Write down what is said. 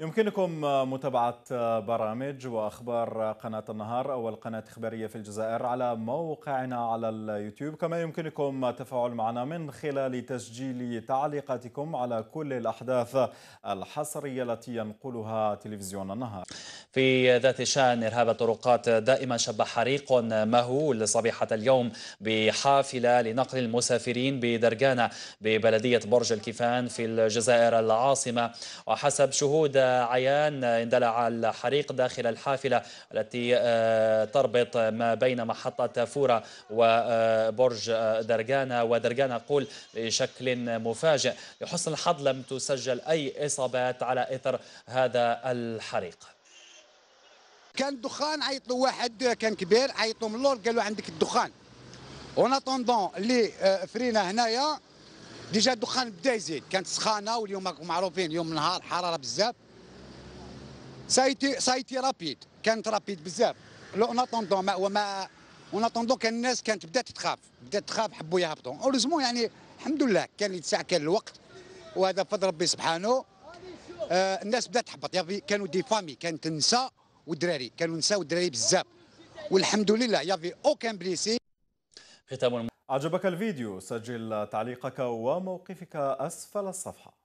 يمكنكم متابعة برامج وأخبار قناة النهار أو القناة الإخبارية في الجزائر على موقعنا على اليوتيوب كما يمكنكم التفاعل معنا من خلال تسجيل تعليقاتكم على كل الأحداث الحصرية التي ينقلها تلفزيون النهار في ذات شأن إرهاب الطرقات دائما شب حريق مهول صبيحة اليوم بحافلة لنقل المسافرين بدرجانة ببلدية برج الكفان في الجزائر العاصمة وحسب شهود عيان اندلع الحريق داخل الحافلة التي آه، تربط ما بين محطة فورة آه، وبرج آه، درجانا ودرجانا قول بشكل مفاجئ لحسن الحظ لم تسجل أي إصابات على إثر هذا الحريق كان دخان له واحد كان كبير له من اللور قالوا عندك الدخان اون اتوندون اللي فرينا هنايا ديجا الدخان بدا يزيد كانت سخانه واليوم معروفين اليوم نهار حراره بزاف سايتي سايتي رابيد كانت رابيد بزاف لو اون اتوندون وما اون اتوندون كان الناس كانت بدات تخاف بدات تخاف حبوا يهبطوا اوريزمون يعني الحمد لله كان يتسع كان الوقت وهذا فضل ربي سبحانه آه الناس بدات تحبط يافي كانوا دي فامي كانت نساء ودراري كانوا نساء ودراري بزاف والحمد لله يافي اوكان بليسي ختام عجبك الفيديو سجل تعليقك وموقفك اسفل الصفحه